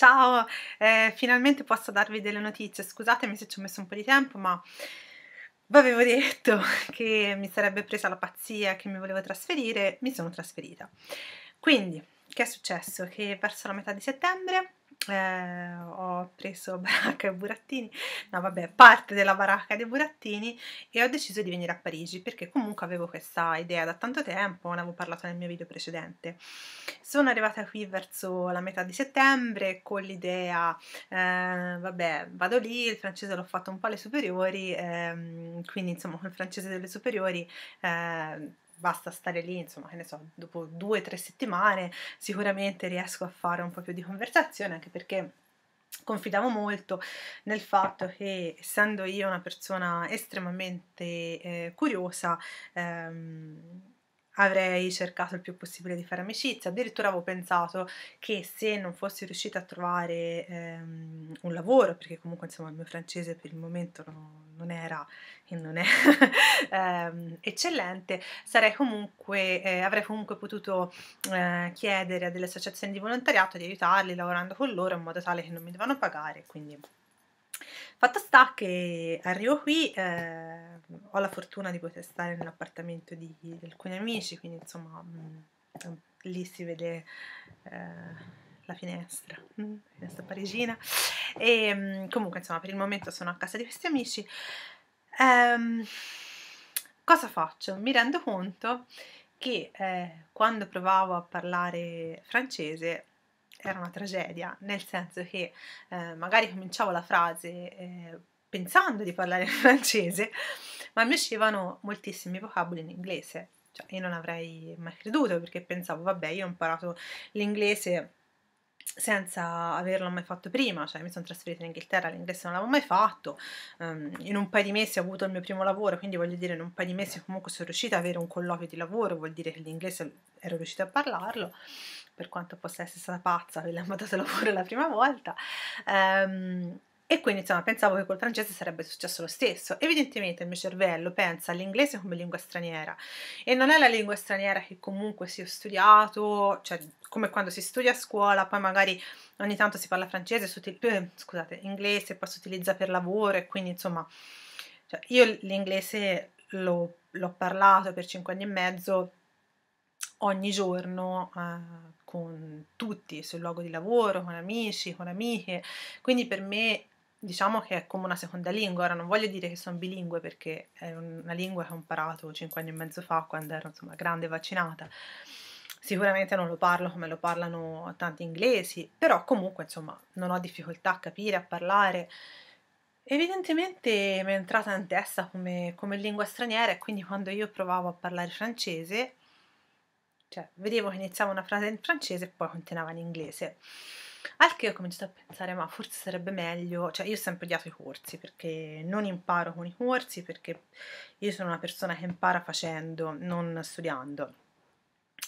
Ciao, eh, finalmente posso darvi delle notizie. Scusatemi se ci ho messo un po' di tempo, ma vi avevo detto che mi sarebbe presa la pazzia, che mi volevo trasferire, mi sono trasferita. Quindi, che è successo? Che verso la metà di settembre eh, ho preso baracca e burattini, no vabbè, parte della baracca dei burattini e ho deciso di venire a Parigi perché comunque avevo questa idea da tanto tempo, ne avevo parlato nel mio video precedente. Sono arrivata qui verso la metà di settembre con l'idea, eh, vabbè, vado lì, il francese l'ho fatto un po' alle superiori, eh, quindi insomma col francese delle superiori eh, basta stare lì, insomma, che ne so, dopo due o tre settimane sicuramente riesco a fare un po' più di conversazione, anche perché confidavo molto nel fatto che essendo io una persona estremamente eh, curiosa, ehm, avrei cercato il più possibile di fare amicizia, addirittura avevo pensato che se non fossi riuscita a trovare ehm, un lavoro, perché comunque insomma il mio francese per il momento no, non era e non è ehm, eccellente, sarei comunque, eh, avrei comunque potuto eh, chiedere a delle associazioni di volontariato di aiutarli lavorando con loro in modo tale che non mi dovevano pagare, quindi Fatto sta che arrivo qui, eh, ho la fortuna di poter stare nell'appartamento di, di, alcuni amici, quindi insomma mh, mm, lì si vede eh, la finestra, mm, la finestra parigina. E mh, mm, comunque insomma per il momento sono a casa di questi amici. Ehm, cosa faccio? Mi rendo conto che eh, quando provavo a parlare francese era una tragedia, nel senso che eh, magari cominciavo la frase eh, pensando di parlare in francese, ma mi uscivano moltissimi vocaboli in inglese. Cioè, io non avrei mai creduto perché pensavo, vabbè, io ho imparato l'inglese senza averlo mai fatto prima, cioè mi sono trasferita in Inghilterra, l'inglese non l'avevo mai fatto, um, in un paio di mesi ho avuto il mio primo lavoro, quindi voglio dire in un paio di mesi comunque sono riuscita ad avere un colloquio di lavoro, vuol dire che l'inglese ero riuscita a parlarlo per quanto possa essere stata pazza, che le dato lavoro la prima volta. Um, e quindi insomma pensavo che col francese sarebbe successo lo stesso. Evidentemente il mio cervello pensa all'inglese come lingua straniera e non è la lingua straniera che comunque si è studiato, cioè come quando si studia a scuola, poi magari ogni tanto si parla francese, eh, scusate, inglese, poi si utilizza per lavoro e quindi insomma cioè, io l'inglese l'ho, l'ho parlato per 5 anni e mezzo ogni giorno eh, con tutti, sul luogo di lavoro, con amici, con amiche, quindi per me diciamo che è come una seconda lingua, ora non voglio dire che sono bilingue perché è una lingua che ho imparato cinque anni e mezzo fa quando ero insomma grande vaccinata, sicuramente non lo parlo come lo parlano tanti inglesi, però comunque insomma non ho difficoltà a capire, a parlare, Evidentemente mi è entrata in testa come, come, lingua straniera e quindi quando io provavo a parlare francese cioè, vedevo che iniziava una frase in francese e poi continuava in inglese. Al che ho cominciato a pensare, ma forse sarebbe meglio, cioè io ho sempre odiato i corsi perché non imparo con i corsi, perché io sono una persona che impara facendo, non studiando.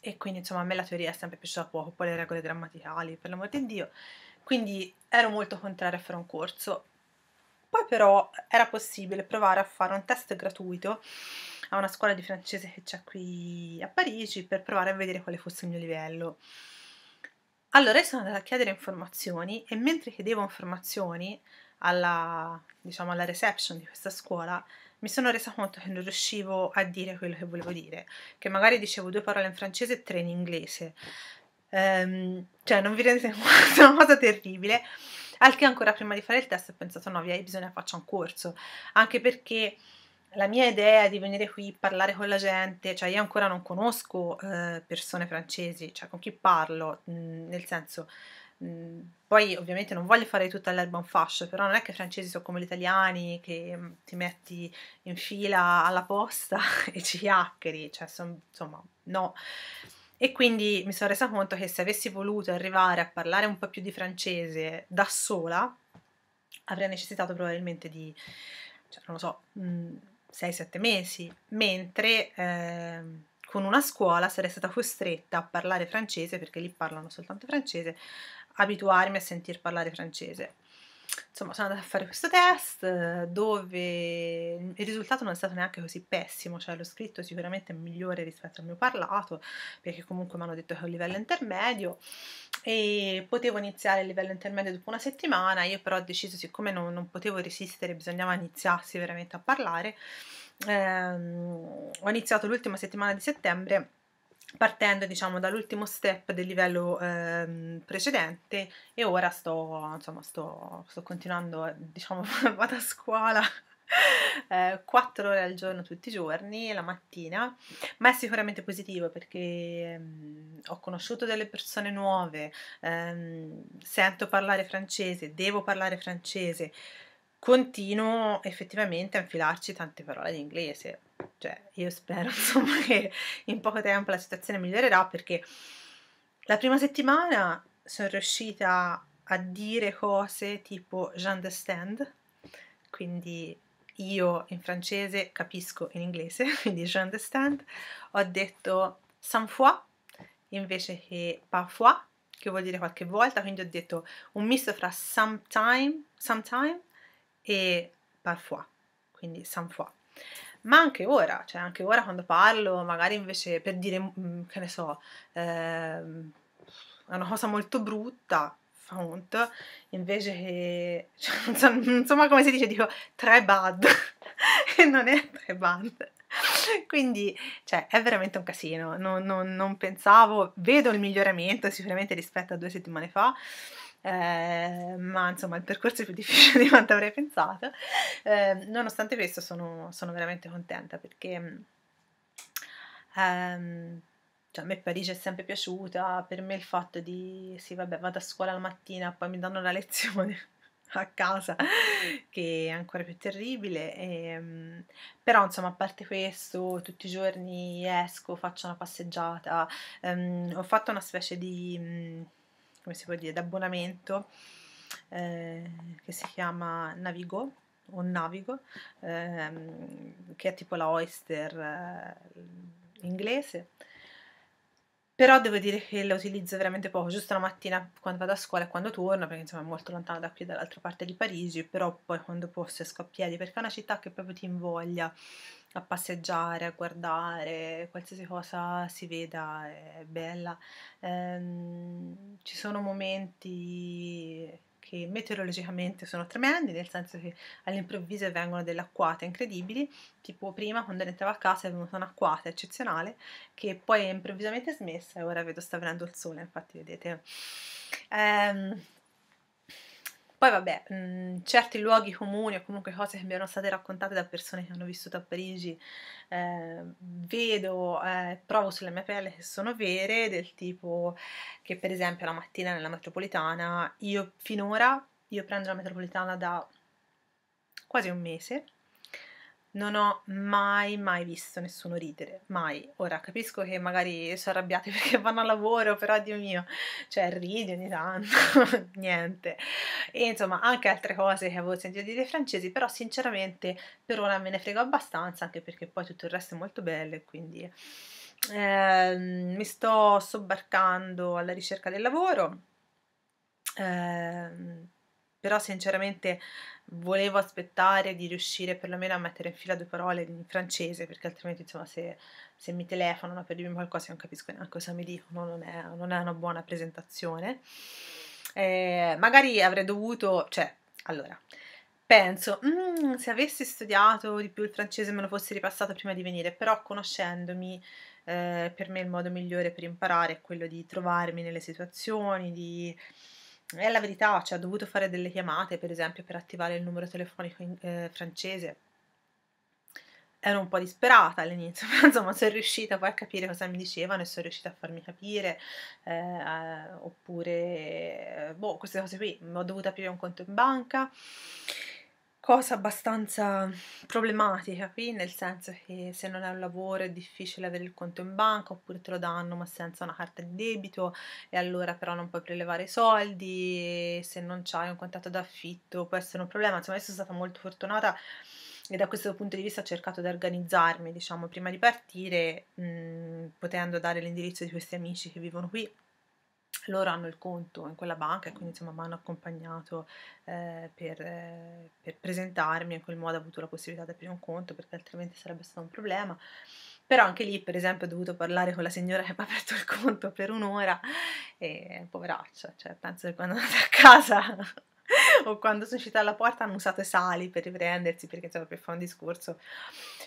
E quindi insomma a me la teoria è sempre piaciuta poco, poi le regole grammaticali, per l'amor di Dio. Quindi ero molto contraria a fare un corso. Poi però era possibile provare a fare un test gratuito a una scuola di francese che c'è qui a Parigi per provare a vedere quale fosse il mio livello. Allora sono andata a chiedere informazioni e mentre chiedevo informazioni alla, diciamo, alla reception di questa scuola mi sono resa conto che non riuscivo a dire quello che volevo dire, che magari dicevo due parole in francese e tre in inglese. Um, cioè, non vi rendete conto, è una cosa terribile. Al che ancora prima di fare il test ho pensato no, via, bisogna faccia un corso, anche perché la mia idea di venire qui, a parlare con la gente, cioè io ancora non conosco eh, persone francesi, cioè con chi parlo, mh, mm, nel senso, mh, mm, poi ovviamente non voglio fare tutta l'erba un fascio, però non è che i francesi sono come gli italiani, che mh, mm, ti metti in fila alla posta e ci chiacchieri, cioè son, insomma, no. E quindi mi sono resa conto che se avessi voluto arrivare a parlare un po' più di francese da sola, avrei necessitato probabilmente di, cioè, non lo so, mh, 6-7 mesi, mentre eh, con una scuola sarei stata costretta a parlare francese, perché lì parlano soltanto francese, abituarmi a sentir parlare francese insomma sono andata a fare questo test dove il risultato non è stato neanche così pessimo, cioè l'ho scritto sicuramente migliore rispetto al mio parlato, perché comunque mi hanno detto che è un livello intermedio e potevo iniziare il livello intermedio dopo una settimana, io però ho deciso siccome non, non potevo resistere, bisognava iniziarsi veramente a parlare, ehm, ho iniziato l'ultima settimana di settembre partendo diciamo dall'ultimo step del livello ehm, precedente e ora sto, insomma, sto, sto continuando, diciamo vado a scuola eh, 4 ore al giorno tutti i giorni, la mattina, ma è sicuramente positivo perché ehm, ho conosciuto delle persone nuove, ehm, sento parlare francese, devo parlare francese, continuo effettivamente a infilarci tante parole di inglese cioè io spero insomma che in poco tempo la situazione migliorerà perché la prima settimana sono riuscita a dire cose tipo j'understand, quindi io in francese capisco in inglese, quindi j'understand, ho detto sans foi invece che parfois, che vuol dire qualche volta, quindi ho detto un misto fra sometime, sometime e parfois, quindi sans foi ma anche ora, cioè anche ora quando parlo, magari invece per dire, mm, che ne so, eh, una cosa molto brutta, fa conto, invece che, cioè, non so, insomma come si dice, dico tre bad, e non è tre bad. Quindi, cioè, è veramente un casino, non, non, non pensavo, vedo il miglioramento sicuramente rispetto a due settimane fa, eh, ma insomma il percorso è più difficile di quanto avrei pensato. Eh, nonostante questo sono, sono, veramente contenta perché mm, ehm, cioè, a me Parigi è sempre piaciuta, per me il fatto di sì vabbè vado a scuola la mattina, poi mi danno la lezione a casa che è ancora più terribile e, ehm, però insomma a parte questo tutti i giorni esco faccio una passeggiata um, ho fatto una specie di mm, come si può dire, d'abbonamento eh, che si chiama Navigo o Navigo, ehm, che è tipo la Oyster eh, inglese. Però devo dire che la utilizzo veramente poco, giusto la mattina quando vado a scuola e quando torno, perché insomma è molto lontano da qui dall'altra parte di Parigi, però poi quando posso esco a piedi, perché è una città che proprio ti invoglia a passeggiare, a guardare, qualsiasi cosa si veda è bella. Ehm, ci sono momenti che meteorologicamente sono tremendi, nel senso che all'improvviso vengono delle acquate incredibili, tipo prima quando entravo a casa è venuta un'acquata eccezionale che poi è improvvisamente smessa e ora vedo sta venendo il sole, infatti vedete. Ehm, poi vabbè, mh, mhmm, certi luoghi comuni o comunque cose che mi erano state raccontate da persone che hanno vissuto a Parigi, eh, vedo, eh, provo sulla mia pelle che sono vere, del tipo che per esempio la mattina nella metropolitana, io finora, io prendo la metropolitana da quasi un mese, non ho mai mai visto nessuno ridere, mai. Ora capisco che magari sono arrabbiati perché vanno a lavoro, però Dio mio, cioè ridi ogni tanto, niente. E insomma anche altre cose che avevo sentito dire dai francesi, però sinceramente per ora me ne frego abbastanza, anche perché poi tutto il resto è molto bello e quindi eh, mi sto sobbarcando alla ricerca del lavoro. Eh, però sinceramente volevo aspettare di riuscire perlomeno a mettere in fila due parole in francese perché altrimenti insomma se, se mi telefonano per dirmi qualcosa non capisco neanche cosa mi dicono, non è, non è una buona presentazione. Eh, magari avrei dovuto, cioè, allora, penso, mm, se avessi studiato di più il francese me lo fossi ripassato prima di venire, però conoscendomi eh, per me il modo migliore per imparare è quello di trovarmi nelle situazioni, di è la verità, cioè ho dovuto fare delle chiamate per esempio per attivare il numero telefonico in, eh, francese. Ero un po' disperata all'inizio, ma insomma sono riuscita poi a capire cosa mi dicevano e sono riuscita a farmi capire, eh, oppure, boh, queste cose qui, ho dovuto aprire un conto in banca cosa abbastanza problematica qui, nel senso che se non hai un lavoro è difficile avere il conto in banca oppure te lo danno ma senza una carta di debito e allora però non puoi prelevare i soldi, se non hai un contatto d'affitto può essere un problema, insomma io sono stata molto fortunata e da questo punto di vista ho cercato di organizzarmi, diciamo, prima di partire, mh, potendo dare l'indirizzo di questi amici che vivono qui loro hanno il conto in quella banca e quindi insomma mi hanno accompagnato eh, per, eh, per, presentarmi, in quel modo ho avuto la possibilità di aprire un conto perché altrimenti sarebbe stato un problema. Però anche lì, per esempio, ho dovuto parlare con la signora che mi ha aperto il conto per un'ora e poveraccia, cioè penso che quando andate a casa o quando sono uscita dalla porta hanno usato i sali per riprendersi perché insomma cioè, per fare un discorso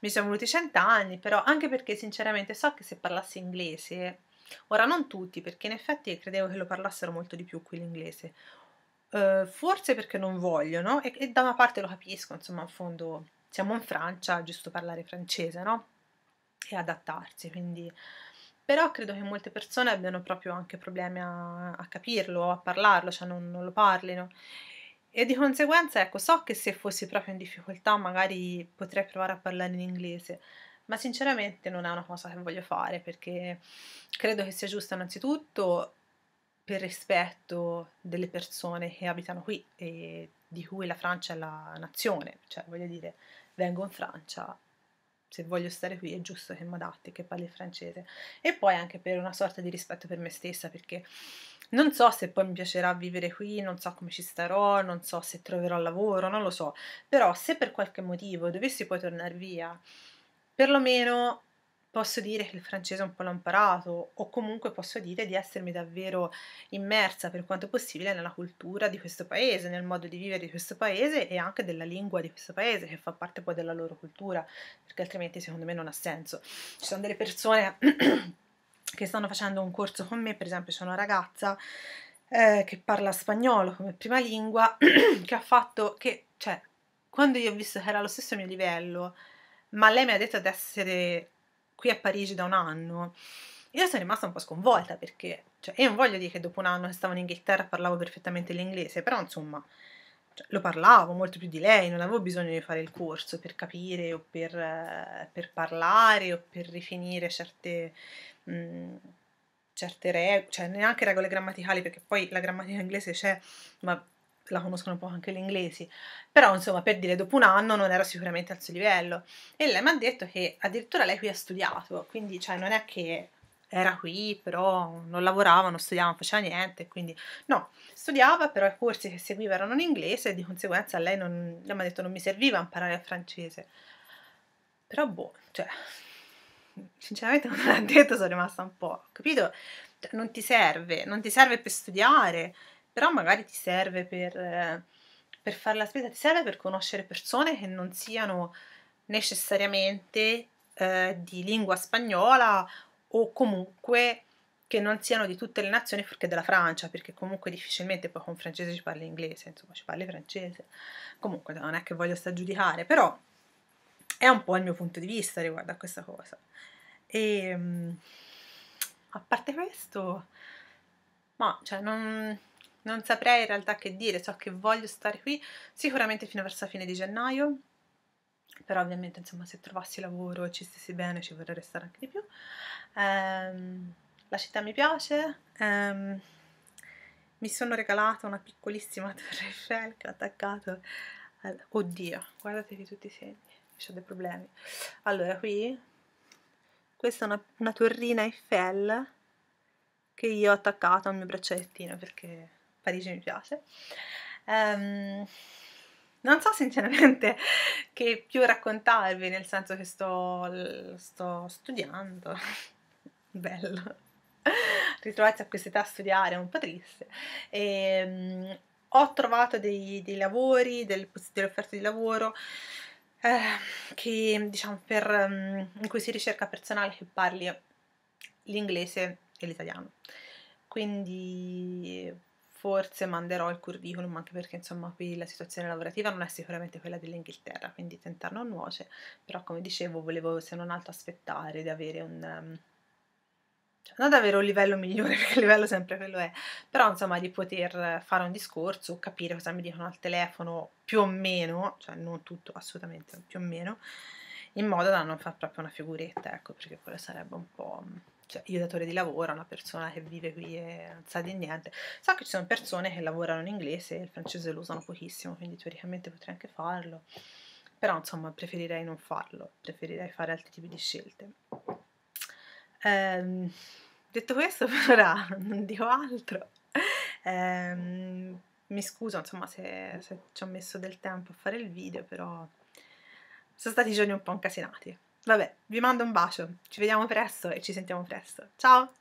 mi sono voluti cent'anni, però anche perché sinceramente so che se parlassi inglese Ora, non tutti, perché in effetti credevo che lo parlassero molto di più qui l'inglese. Uh, forse perché non vogliono, e, e da una parte lo capisco, insomma, in fondo siamo in Francia, è giusto parlare francese, no? E adattarsi, quindi però credo che molte persone abbiano proprio anche problemi a, a capirlo, a parlarlo, cioè non, non, lo parlino. E di conseguenza, ecco, so che se fossi proprio in difficoltà magari potrei provare a parlare in inglese, ma sinceramente non è una cosa che voglio fare perché credo che sia giusta innanzitutto per rispetto delle persone che abitano qui e di cui la Francia è la nazione, cioè voglio dire, vengo in Francia, se voglio stare qui è giusto che mi adatti, che parli francese e poi anche per una sorta di rispetto per me stessa perché non so se poi mi piacerà vivere qui, non so come ci starò, non so se troverò lavoro, non lo so, però se per qualche motivo dovessi poi tornare via perlomeno posso dire che il francese un po' l'ho imparato o comunque posso dire di essermi davvero immersa per quanto possibile nella cultura di questo paese, nel modo di vivere di questo paese e anche della lingua di questo paese che fa parte poi della loro cultura, perché altrimenti secondo me non ha senso. Ci sono delle persone che stanno facendo un corso con me, per esempio c'è una ragazza eh, che parla spagnolo come prima lingua che ha fatto che, cioè, quando io ho visto che era allo stesso mio livello, ma lei mi ha detto di essere qui a Parigi da un anno. Io sono rimasta un po' sconvolta perché, cioè, io non voglio dire che dopo un anno che stavo in Inghilterra parlavo perfettamente l'inglese, però insomma, cioè, lo parlavo molto più di lei, non avevo bisogno di fare il corso per capire o per, eh, per parlare o per rifinire certe, mh, mm, certe regole, cioè neanche regole grammaticali, perché poi la grammatica inglese c'è, ma la conoscono un po' anche gli inglesi, però insomma per dire dopo un anno non era sicuramente al suo livello e lei mi ha detto che addirittura lei qui ha studiato, quindi cioè non è che era qui però non lavorava, non studiava, non faceva niente, quindi no, studiava però i corsi che seguiva erano in inglese e di conseguenza lei, non, lei mi ha detto non mi serviva imparare il francese, però boh, cioè sinceramente quando l'ha detto sono rimasta un po', capito? Cioè, non ti serve, non ti serve per studiare, però magari ti serve per, per fare la spesa, ti serve per conoscere persone che non siano necessariamente eh, di lingua spagnola o comunque che non siano di tutte le nazioni fuorché della Francia, perché comunque difficilmente poi con francese ci parli inglese, insomma ci parli francese. Comunque non è che voglio sta giudicare, però è un po' il mio punto di vista riguardo a questa cosa. E ehm, a parte questo, ma cioè non non saprei in realtà che dire, so che voglio stare qui sicuramente fino verso la fine di gennaio, però ovviamente insomma se trovassi lavoro e ci stessi bene ci vorrei restare anche di più. Ehm, la città mi piace, ehm, mi sono regalata una piccolissima torre Eiffel che ho attaccato al... Oddio, guardatevi tutti i segni, ho dei problemi. Allora qui, questa è una, una torrina Eiffel che io ho attaccato al mio braccialettino perché Parigi mi piace. Um, non so sinceramente che più raccontarvi, nel senso che sto, sto studiando. Bello. Ritrovarsi a quest'età a studiare è un po' triste. E, um, ho trovato dei, dei lavori, del, delle offerte di lavoro eh, che, diciamo, per, um, in cui si ricerca personale che parli l'inglese e l'italiano. Quindi forse manderò il curriculum anche perché insomma qui la situazione lavorativa non è sicuramente quella dell'Inghilterra, quindi tentar non nuoce, però come dicevo volevo se non altro aspettare di avere un... Um, cioè, non ad avere un livello migliore, perché il livello sempre quello è, però insomma di poter fare un discorso, capire cosa mi dicono al telefono, più o meno, cioè non tutto assolutamente, più o meno, in modo da non far proprio una figuretta, ecco, perché quello sarebbe un po' cioè io datore di lavoro, una persona che vive qui e non sa di niente, so che ci sono persone che lavorano in inglese e il francese lo usano pochissimo, quindi teoricamente potrei anche farlo, però insomma preferirei non farlo, preferirei fare altri tipi di scelte. Ehm, detto questo, per ora non dico altro. Ehm, mi scuso insomma se, se ci ho messo del tempo a fare il video, però sono stati giorni un po' incasinati. Vabbè, vi mando un bacio, ci vediamo presto e ci sentiamo presto. Ciao!